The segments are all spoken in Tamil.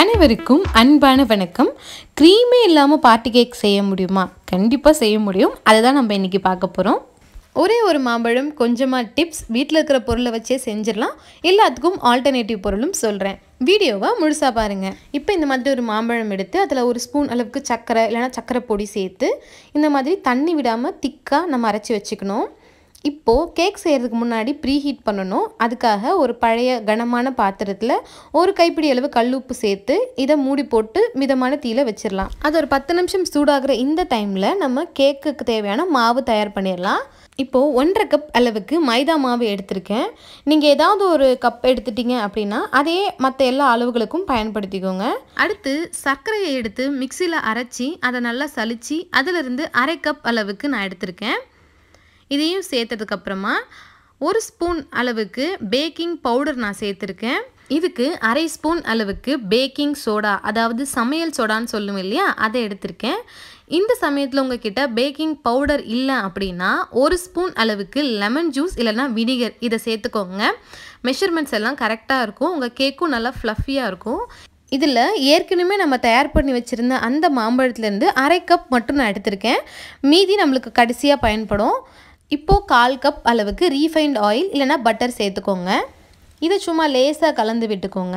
அனைவருக்கும் அன்பான வணக்கம் க்ரீமே இல்லாமல் பார்ட்டி கேக் செய்ய முடியுமா கண்டிப்பாக செய்ய முடியும் அதை தான் நம்ம இன்றைக்கி பார்க்க போகிறோம் ஒரே ஒரு மாம்பழம் கொஞ்சமாக டிப்ஸ் வீட்டில் இருக்கிற பொருளை வச்சே செஞ்சிடலாம் எல்லாத்துக்கும் ஆல்டர்னேட்டிவ் பொருளும் சொல்கிறேன் வீடியோவை முழுசாக பாருங்கள் இப்போ இந்த மாதிரி ஒரு மாம்பழம் எடுத்து அதில் ஒரு ஸ்பூன் அளவுக்கு சர்க்கரை இல்லைனா சர்க்கரை பொடி சேர்த்து இந்த மாதிரி தண்ணி விடாமல் திக்காக நம்ம அரைச்சி வச்சுக்கணும் இப்போது கேக் செய்கிறதுக்கு முன்னாடி ப்ரீ ஹீட் பண்ணணும் அதுக்காக ஒரு பழைய கனமான பாத்திரத்தில் ஒரு கைப்பிடி அளவு கல் உப்பு சேர்த்து இதை மூடி போட்டு மிதமான தீயில் வச்சிடலாம் அது ஒரு பத்து நிமிஷம் சூடாகிற இந்த டைமில் நம்ம கேக்குக்கு தேவையான மாவு தயார் பண்ணிடலாம் இப்போது ஒன்றரை கப் அளவுக்கு மைதா மாவு எடுத்திருக்கேன் நீங்கள் ஏதாவது ஒரு கப் எடுத்துட்டீங்க அப்படின்னா அதே மற்ற எல்லா அளவுகளுக்கும் பயன்படுத்திக்கோங்க அடுத்து சர்க்கரையை எடுத்து மிக்சியில் அரைச்சி அதை நல்லா சலித்து அதிலிருந்து அரை கப் அளவுக்கு நான் எடுத்திருக்கேன் இதையும் சேர்த்ததுக்கப்புறமா ஒரு ஸ்பூன் அளவுக்கு பேக்கிங் பவுடர் நான் சேர்த்துருக்கேன் இதுக்கு அரை ஸ்பூன் அளவுக்கு பேக்கிங் சோடா அதாவது சமையல் சோடான்னு சொல்லுவோம் இல்லையா அதை எடுத்திருக்கேன் இந்த சமயத்தில் உங்ககிட்ட பேக்கிங் பவுடர் இல்லை அப்படின்னா ஒரு ஸ்பூன் அளவுக்கு லெமன் ஜூஸ் இல்லைனா வினிகர் இதை சேர்த்துக்கோங்க மெஷர்மெண்ட்ஸ் எல்லாம் கரெக்டாக இருக்கும் உங்கள் கேக்கும் நல்லா ஃப்ளஃபியாக இருக்கும் இதில் ஏற்கனவே நம்ம தயார் பண்ணி வச்சுருந்த அந்த மாம்பழத்துலேருந்து அரை கப் மட்டும் நான் எடுத்திருக்கேன் மீதி நம்மளுக்கு கடைசியாக பயன்படும் இப்போது கால் கப் அளவுக்கு ரீஃபைண்ட் ஆயில் இல்லைனா பட்டர் சேர்த்துக்கோங்க இதை சும்மா லேசாக கலந்து விட்டுக்கோங்க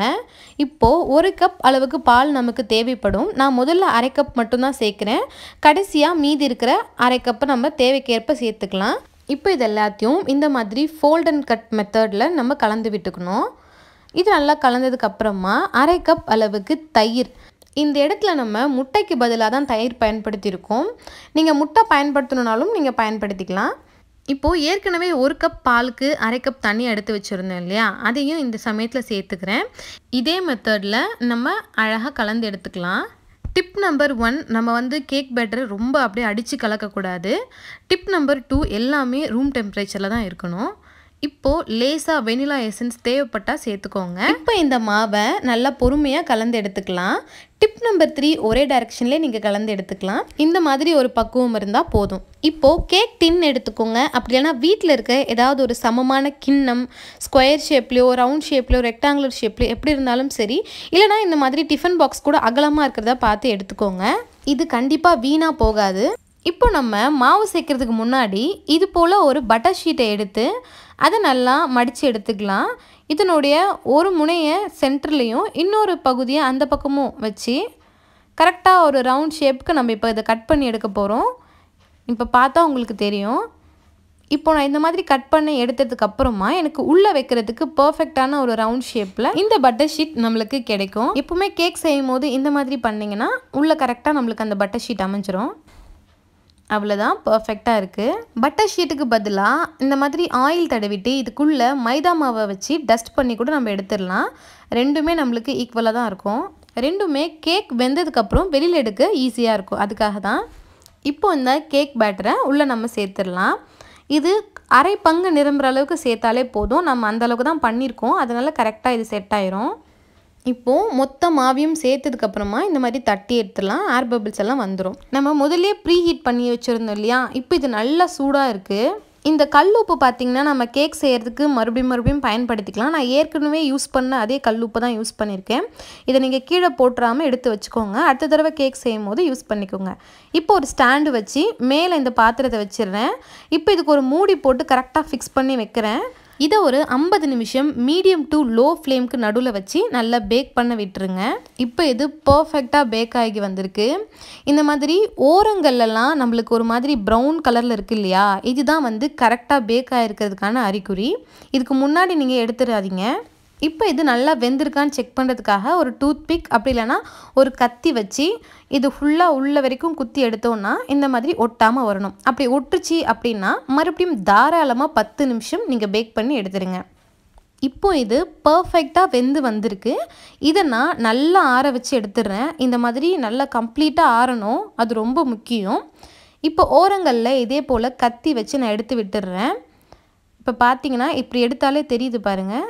இப்போது ஒரு கப் அளவுக்கு பால் நமக்கு தேவைப்படும் நான் முதல்ல அரை கப் மட்டும்தான் சேர்க்குறேன் கடைசியாக மீதி இருக்கிற அரை கப்பை நம்ம தேவைக்கேற்ப சேர்த்துக்கலாம் இப்போ இது எல்லாத்தையும் இந்த மாதிரி ஃபோல்ட் அண்ட் கட் மெத்தடில் நம்ம கலந்து விட்டுக்கணும் இது நல்லா கலந்ததுக்கப்புறமா அரை கப் அளவுக்கு தயிர் இந்த இடத்துல நம்ம முட்டைக்கு பதிலாக தான் தயிர் பயன்படுத்தியிருக்கோம் நீங்கள் முட்டை பயன்படுத்தணுனாலும் நீங்கள் பயன்படுத்திக்கலாம் இப்போது ஏற்கனவே ஒரு கப் பாலுக்கு அரை கப் தண்ணி எடுத்து வச்சுருந்தோம் இல்லையா அதையும் இந்த சமயத்தில் சேர்த்துக்கிறேன் இதே மெத்தடில் நம்ம அழகாக கலந்து எடுத்துக்கலாம் டிப் நம்பர் ஒன் நம்ம வந்து கேக் பேட்டரை ரொம்ப அப்படியே அடித்து கலக்கக்கூடாது டிப் நம்பர் டூ எல்லாமே ரூம் டெம்பரேச்சரில் தான் இருக்கணும் இப்போது லேசாக வெனிலா எசன்ஸ் தேவைப்பட்டால் சேர்த்துக்கோங்க இப்போ இந்த மாவை நல்லா பொறுமையாக கலந்து எடுத்துக்கலாம் டிப் நம்பர் த்ரீ ஒரே டைரக்ஷன்லேயே நீங்கள் கலந்து எடுத்துக்கலாம் இந்த மாதிரி ஒரு பக்குவம் இருந்தால் போதும் இப்போது கேக் டின் எடுத்துக்கோங்க அப்படி இல்லைனா வீட்டில் இருக்க ஏதாவது ஒரு சமமான கிண்ணம் ஸ்கொயர் ஷேப்லேயோ ரவுண்ட் ஷேப்லேயோ ரெக்டாங்குலர் ஷேப்லேயோ எப்படி இருந்தாலும் சரி இல்லைனா இந்த மாதிரி டிஃபன் பாக்ஸ் கூட அகலமாக இருக்கிறதா பார்த்து எடுத்துக்கோங்க இது கண்டிப்பாக வீணாக போகாது இப்போ நம்ம மாவு சேர்க்கறதுக்கு முன்னாடி இது போல் ஒரு பட்டர் ஷீட்டை எடுத்து அதை நல்லா மடித்து எடுத்துக்கலாம் இதனுடைய ஒரு முனையை சென்டர்லேயும் இன்னொரு பகுதியை அந்த பக்கமும் வச்சு கரெக்டாக ஒரு ரவுண்ட் ஷேப்புக்கு நம்ம இப்போ இதை கட் பண்ணி எடுக்க போகிறோம் இப்போ பார்த்தா உங்களுக்கு தெரியும் இப்போ நான் இந்த மாதிரி கட் பண்ணி எடுத்ததுக்கு அப்புறமா எனக்கு உள்ளே வைக்கிறதுக்கு பர்ஃபெக்டான ஒரு ரவுண்ட் ஷேப்பில் இந்த பட்டர் ஷீட் நம்மளுக்கு கிடைக்கும் எப்பவுமே கேக் செய்யும் போது இந்த மாதிரி பண்ணிங்கன்னா உள்ளே கரெக்டாக நம்மளுக்கு அந்த பட்டர் ஷீட் அமைஞ்சிரும் அவ்வளோதான் பர்ஃபெக்டாக இருக்குது பட்டர் ஷீட்டுக்கு பதிலாக இந்த மாதிரி ஆயில் தடவிட்டு இதுக்குள்ளே மைதா மாவை வச்சு டஸ்ட் பண்ணி கூட நம்ம எடுத்துடலாம் ரெண்டுமே நம்மளுக்கு ஈக்குவலாக தான் இருக்கும் ரெண்டுமே கேக் வெந்ததுக்கப்புறம் வெளியில் எடுக்க ஈஸியாக இருக்கும் அதுக்காக தான் இப்போ இந்த கேக் பேட்டரை உள்ளே நம்ம சேர்த்துடலாம் இது அரை பங்கு நிரம்புற அளவுக்கு சேர்த்தாலே போதும் நம்ம அந்தளவுக்கு தான் பண்ணியிருக்கோம் அதனால் கரெக்டாக இது செட் ஆயிரும் இப்போது மொத்த மாவியும் சேர்த்ததுக்கப்புறமா இந்த மாதிரி தட்டி எடுத்துடலாம் ஏர் பபிள்ஸ் எல்லாம் வந்துடும் நம்ம முதலே ப்ரீ ஹீட் பண்ணி வச்சுருந்தோம் இல்லையா இப்போ இது நல்லா சூடாக இருக்குது இந்த கல் உப்பு பார்த்தீங்கன்னா நம்ம கேக் செய்கிறதுக்கு மறுபடியும் மறுபடியும் பயன்படுத்திக்கலாம் நான் ஏற்கனவே யூஸ் பண்ண அதே கல் உப்பு தான் யூஸ் பண்ணியிருக்கேன் இதை நீங்கள் கீழே போட்டுறாமல் எடுத்து வச்சுக்கோங்க அடுத்த தடவை கேக் செய்யும் போது யூஸ் பண்ணிக்கோங்க இப்போ ஒரு ஸ்டாண்டு வச்சு மேலே இந்த பாத்திரத்தை வச்சிடுறேன் இப்போ இதுக்கு ஒரு மூடி போட்டு கரெக்டாக ஃபிக்ஸ் பண்ணி வைக்கிறேன் இதை ஒரு ஐம்பது நிமிஷம் மீடியம் டு லோ ஃப்ளேம்க்கு நடுவில் வச்சு நல்லா பேக் பண்ண விட்டுருங்க இப்போ இது பர்ஃபெக்டாக பேக் ஆகி வந்திருக்கு இந்த மாதிரி ஓரங்கள்லாம் நம்மளுக்கு ஒரு மாதிரி ப்ரௌன் கலரில் இருக்குது இல்லையா இதுதான் வந்து கரெக்டாக பேக் ஆகிருக்கிறதுக்கான அறிகுறி இதுக்கு முன்னாடி நீங்கள் எடுத்துடாதீங்க இப்போ இது நல்லா வெந்திருக்கான்னு செக் பண்ணுறதுக்காக ஒரு டூத் பிக் அப்படி இல்லைன்னா ஒரு கத்தி வச்சு இது ஃபுல்லாக உள்ள வரைக்கும் குத்தி எடுத்தோம்னா இந்த மாதிரி ஒட்டாமல் வரணும் அப்படி ஒட்டுச்சு அப்படின்னா மறுபடியும் தாராளமாக பத்து நிமிஷம் நீங்கள் பேக் பண்ணி எடுத்துருங்க இப்போ இது பர்ஃபெக்டாக வெந்து வந்திருக்கு இதை நான் நல்லா ஆற வச்சு எடுத்துடுறேன் இந்த மாதிரி நல்லா கம்ப்ளீட்டாக ஆறணும் அது ரொம்ப முக்கியம் இப்போ ஓரங்களில் இதே போல் கத்தி வச்சு நான் எடுத்து விட்டுடுறேன் இப்போ பார்த்தீங்கன்னா இப்படி எடுத்தாலே தெரியுது பாருங்கள்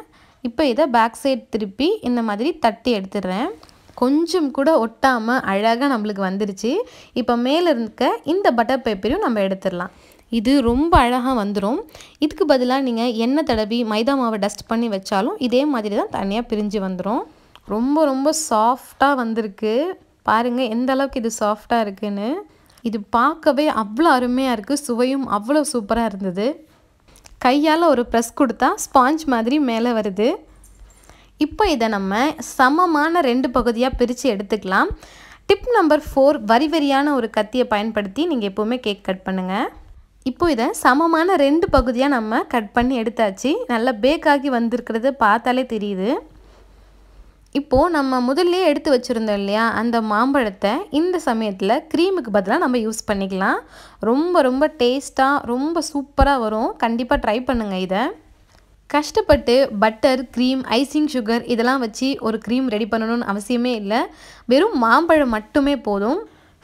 இப்போ இதை பேக் சைட் திருப்பி இந்த மாதிரி தட்டி எடுத்துடுறேன் கொஞ்சம் கூட ஒட்டாமல் அழகாக நம்மளுக்கு வந்துருச்சு இப்போ மேலே இருக்க இந்த பட்டர் பேப்பரையும் நம்ம எடுத்துடலாம் இது ரொம்ப அழகாக வந்துடும் இதுக்கு பதிலாக நீங்கள் எண்ணெய் தடவி மைதா மாவை டஸ்ட் பண்ணி வச்சாலும் இதே மாதிரி தான் தனியாக பிரிஞ்சு வந்துடும் ரொம்ப ரொம்ப சாஃப்டாக வந்திருக்கு பாருங்கள் எந்த அளவுக்கு இது சாஃப்டாக இருக்குதுன்னு இது பார்க்கவே அவ்வளோ அருமையாக இருக்குது சுவையும் அவ்வளோ சூப்பராக இருந்தது கையால் ஒரு ப்ரெஸ் கொடுத்தா ஸ்பாஞ்ச் மாதிரி மேலே வருது இப்போ இதை நம்ம சமமான ரெண்டு பகுதியாக பிரித்து எடுத்துக்கலாம் டிப் நம்பர் ஃபோர் வரி வரியான ஒரு கத்தியை பயன்படுத்தி நீங்கள் எப்போவுமே கேக் கட் பண்ணுங்கள் இப்போ இதை சமமான ரெண்டு பகுதியாக நம்ம கட் பண்ணி எடுத்தாச்சு நல்லா பேக் ஆகி வந்திருக்கிறது பார்த்தாலே தெரியுது இப்போது நம்ம முதல்லே எடுத்து வச்சுருந்தோம் இல்லையா அந்த மாம்பழத்தை இந்த சமயத்தில் க்ரீமுக்கு பதிலாக நம்ம யூஸ் பண்ணிக்கலாம் ரொம்ப ரொம்ப டேஸ்ட்டாக ரொம்ப சூப்பராக வரும் கண்டிப்பாக ட்ரை பண்ணுங்கள் இதை கஷ்டப்பட்டு பட்டர் க்ரீம் ஐசிங் சுகர் இதெல்லாம் வச்சு ஒரு க்ரீம் ரெடி பண்ணணும்னு அவசியமே இல்லை வெறும் மாம்பழம் மட்டுமே போதும்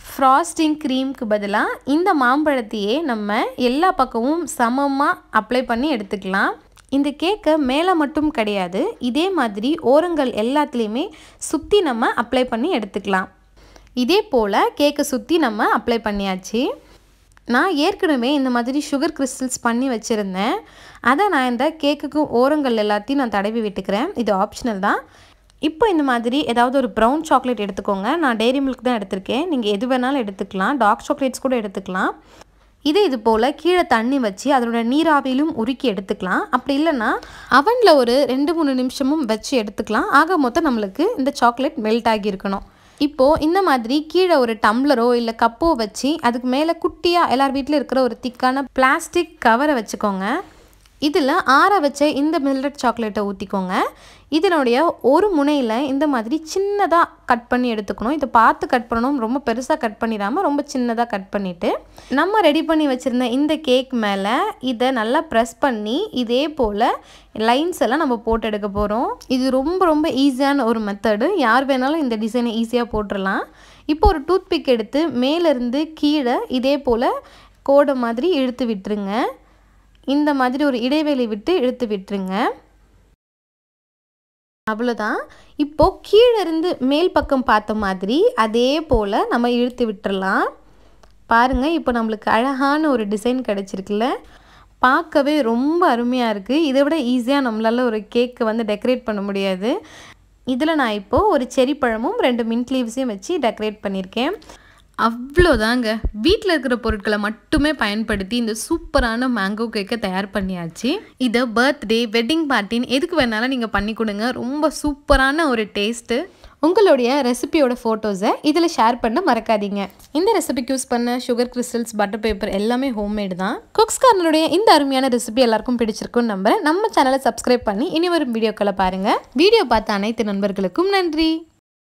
ஃப்ராஸ்டிங் க்ரீம்க்கு பதிலாக இந்த மாம்பழத்தையே நம்ம எல்லா பக்கமும் சமமாக அப்ளை பண்ணி எடுத்துக்கலாம் இந்த கேக்கை மேலே மட்டும் கிடையாது இதே மாதிரி ஓரங்கள் எல்லாத்துலேயுமே சுற்றி நம்ம அப்ளை பண்ணி எடுத்துக்கலாம் இதே போல் கேக்கை சுற்றி நம்ம அப்ளை பண்ணியாச்சு நான் ஏற்கனவே இந்த மாதிரி சுகர் கிறிஸ்டல்ஸ் பண்ணி வச்சுருந்தேன் அதை நான் இந்த கேக்குக்கும் ஓரங்கள் எல்லாத்தையும் நான் தடவி விட்டுக்கிறேன் இது ஆப்ஷனல் தான் இப்போ இந்த மாதிரி ஏதாவது ஒரு ப்ரௌன் சாக்லேட் எடுத்துக்கோங்க நான் டெய்ரி மில்க் தான் எடுத்திருக்கேன் நீங்கள் எது வேணாலும் எடுத்துக்கலாம் டார்க் சாக்லேட்ஸ் கூட எடுத்துக்கலாம் இது இது போல் கீழே தண்ணி வச்சு அதனோட நீராவிலும் உருக்கி எடுத்துக்கலாம் அப்படி இல்லைன்னா அவனில் ஒரு ரெண்டு மூணு நிமிஷமும் வச்சு எடுத்துக்கலாம் ஆக மொத்தம் நம்மளுக்கு இந்த சாக்லேட் மெல்ட் ஆகியிருக்கணும் இப்போது இந்த மாதிரி கீழே ஒரு டம்ளரோ இல்லை கப்போ வச்சு அதுக்கு மேலே குட்டியாக எல்லார் வீட்டில் இருக்கிற ஒரு திக்கான பிளாஸ்டிக் கவரை வச்சுக்கோங்க இதில் ஆற வச்ச இந்த மில்லட் சாக்லேட்டை ஊற்றிக்கோங்க இதனுடைய ஒரு முனையில் இந்த மாதிரி சின்னதாக கட் பண்ணி எடுத்துக்கணும் இதை பார்த்து கட் பண்ணணும் ரொம்ப பெருசாக கட் பண்ணிடாமல் ரொம்ப சின்னதாக கட் பண்ணிவிட்டு நம்ம ரெடி பண்ணி வச்சுருந்த இந்த கேக் மேலே இதை நல்லா ப்ரெஸ் பண்ணி இதே போல் லைன்ஸ் எல்லாம் நம்ம போட்டு எடுக்க போகிறோம் இது ரொம்ப ரொம்ப ஈஸியான ஒரு மெத்தடு யார் வேணாலும் இந்த டிசைனை ஈஸியாக போட்டுடலாம் இப்போ ஒரு டூத்பிக் எடுத்து மேலேருந்து கீழே இதே போல் கோடை மாதிரி இழுத்து விட்டுருங்க இந்த மாதிரி ஒரு இடைவெளி விட்டு இழுத்து விட்டுருங்க அவ்வளோதான் கீழே இருந்து மேல் பக்கம் பார்த்த மாதிரி அதே போல் நம்ம இழுத்து விட்டுறலாம் பாருங்கள் இப்போ நம்மளுக்கு அழகான ஒரு டிசைன் கிடச்சிருக்குல்ல பார்க்கவே ரொம்ப அருமையாக இருக்குது இதை விட ஈஸியாக நம்மளால் ஒரு கேக்கு வந்து டெக்கரேட் பண்ண முடியாது இதில் நான் இப்போது ஒரு செரி பழமும் ரெண்டு மின்ட் லீவ்ஸையும் வச்சு டெக்கரேட் பண்ணியிருக்கேன் அவ்வளோதாங்க வீட்டில் இருக்கிற பொருட்களை மட்டுமே பயன்படுத்தி இந்த சூப்பரான மேங்கோ கேக்கை தயார் பண்ணியாச்சு இதை பர்த்டே வெட்டிங் பார்ட்டின்னு எதுக்கு வேணாலும் நீங்கள் பண்ணி கொடுங்க ரொம்ப சூப்பரான ஒரு டேஸ்ட்டு உங்களுடைய ரெசிபியோட ஃபோட்டோஸை இதில் ஷேர் பண்ண மறக்காதீங்க இந்த ரெசிபிக்கு யூஸ் பண்ண சுகர் கிறிஸ்டல்ஸ் பட்டர் பேப்பர் எல்லாமே ஹோம்மேடு தான் குக்ஸ் கார்னருடைய இந்த அருமையான ரெசிபி எல்லாருக்கும் பிடிச்சிருக்கும்னு நம்புறேன் நம்ம சேனலை சப்ஸ்கிரைப் பண்ணி இனி வரும் வீடியோக்களை பாருங்கள் வீடியோ பார்த்த அனைத்து நண்பர்களுக்கும் நன்றி